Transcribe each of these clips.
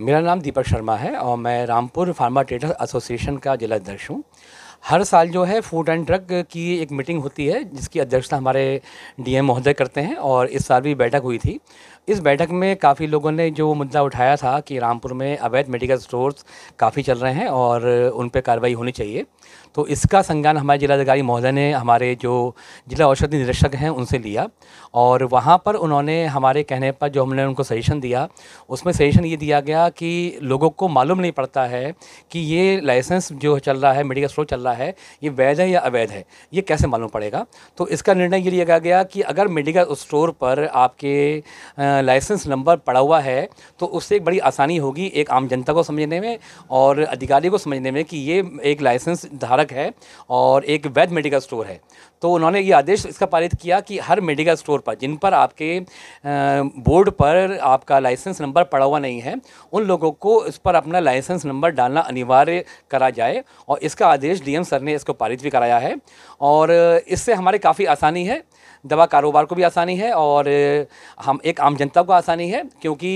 मेरा नाम दीपक शर्मा है और मैं रामपुर फार्मा ट्रेडर्स एसोसिएशन का जिला अध्यक्ष हूँ हर साल जो है फूड एंड ड्रग की एक मीटिंग होती है जिसकी अध्यक्षता हमारे डीएम महोदय करते हैं और इस साल भी बैठक हुई थी इस बैठक में काफ़ी लोगों ने जो मुद्दा उठाया था कि रामपुर में अवैध मेडिकल स्टोर्स काफ़ी चल रहे हैं और उन पर कार्रवाई होनी चाहिए तो इसका संज्ञान हमारे जिलाधिकारी महोदय ने हमारे जो जिला औषधि निरीक्षक हैं उनसे लिया और वहाँ पर उन्होंने हमारे कहने पर जो हमने उनको सजेशन दिया उसमें सजेशन ये दिया गया कि लोगों को मालूम नहीं पड़ता है कि ये लाइसेंस जो चल रहा है मेडिकल स्टोर चल रहा है है ये वैध है या अवैध है ये कैसे मालूम पड़ेगा तो इसका निर्णय ये लिया गया कि अगर मेडिकल स्टोर पर आपके लाइसेंस नंबर पड़ा हुआ है तो उससे एक बड़ी आसानी होगी एक आम जनता को समझने में और अधिकारी को समझने में कि ये एक लाइसेंस धारक है और एक वैध मेडिकल स्टोर है तो उन्होंने ये आदेश इसका पारित किया कि हर मेडिकल स्टोर पर जिन पर आपके बोर्ड पर आपका लाइसेंस नंबर पड़ा हुआ नहीं है उन लोगों को इस पर अपना लाइसेंस नंबर डालना अनिवार्य करा जाए और इसका आदेश डीएम सर ने इसको पारित भी कराया है और इससे हमारे काफ़ी आसानी है दवा कारोबार को भी आसानी है और हम एक आम जनता को आसानी है क्योंकि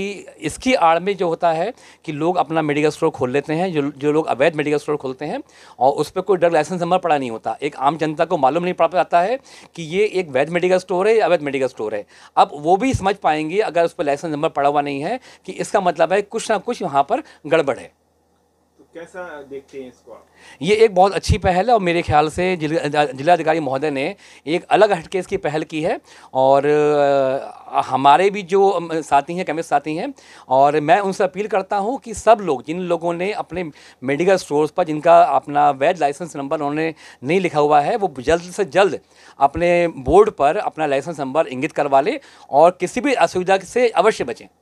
इसकी आड़ में जो होता है कि लोग अपना मेडिकल स्टोर खोल लेते हैं जो जो लोग अवैध मेडिकल स्टोर खोलते हैं और उस पर कोई ड्रग लाइसेंस नंबर पड़ा नहीं होता एक आम जनता को मालूम नहीं पड़ पाता है कि ये एक वैध मेडिकल स्टोर है या अवैध मेडिकल स्टोर है अब वो भी समझ पाएंगे अगर उस पर लाइसेंस नंबर पड़ा हुआ नहीं है कि इसका मतलब है कुछ ना कुछ वहाँ पर गड़बड़ है कैसा देखते हैं इसको ये एक बहुत अच्छी पहल है और मेरे ख्याल से जिलाधिकारी महोदय ने एक अलग हटके इसकी पहल की है और हमारे भी जो साथी हैं केमिस्ट साथी हैं और मैं उनसे अपील करता हूं कि सब लोग जिन लोगों ने अपने मेडिकल स्टोर्स पर जिनका अपना वैध लाइसेंस नंबर उन्होंने नहीं लिखा हुआ है वो जल्द से जल्द अपने बोर्ड पर अपना लाइसेंस नंबर इंगित करवा लें और किसी भी असुविधा से अवश्य बचें